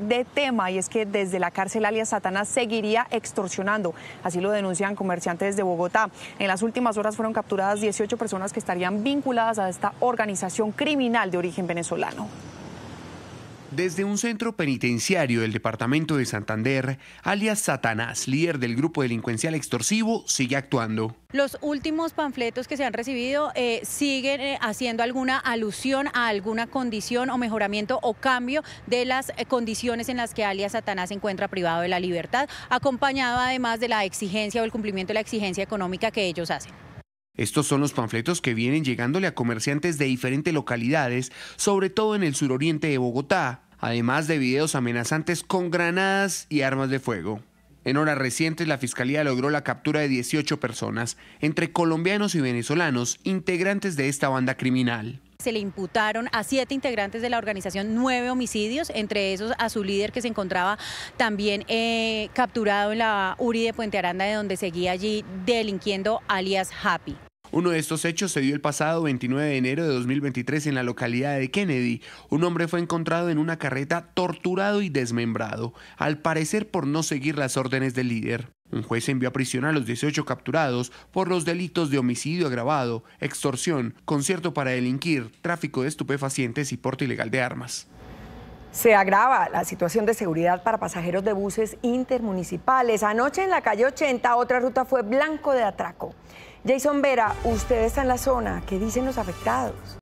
de tema y es que desde la cárcel alias Satanás seguiría extorsionando, así lo denuncian comerciantes de Bogotá. En las últimas horas fueron capturadas 18 personas que estarían vinculadas a esta organización criminal de origen venezolano. Desde un centro penitenciario del departamento de Santander, alias Satanás, líder del grupo delincuencial extorsivo, sigue actuando. Los últimos panfletos que se han recibido eh, siguen eh, haciendo alguna alusión a alguna condición o mejoramiento o cambio de las eh, condiciones en las que alias Satanás se encuentra privado de la libertad, acompañado además de la exigencia o el cumplimiento de la exigencia económica que ellos hacen. Estos son los panfletos que vienen llegándole a comerciantes de diferentes localidades, sobre todo en el suroriente de Bogotá, además de videos amenazantes con granadas y armas de fuego. En horas recientes, la Fiscalía logró la captura de 18 personas, entre colombianos y venezolanos, integrantes de esta banda criminal. Se le imputaron a siete integrantes de la organización nueve homicidios, entre esos a su líder que se encontraba también eh, capturado en la URI de Puente Aranda, de donde seguía allí delinquiendo alias Happy. Uno de estos hechos se dio el pasado 29 de enero de 2023 en la localidad de Kennedy. Un hombre fue encontrado en una carreta torturado y desmembrado, al parecer por no seguir las órdenes del líder. Un juez envió a prisión a los 18 capturados por los delitos de homicidio agravado, extorsión, concierto para delinquir, tráfico de estupefacientes y porte ilegal de armas. Se agrava la situación de seguridad para pasajeros de buses intermunicipales. Anoche en la calle 80 otra ruta fue blanco de atraco. Jason Vera, usted está en la zona. ¿Qué dicen los afectados?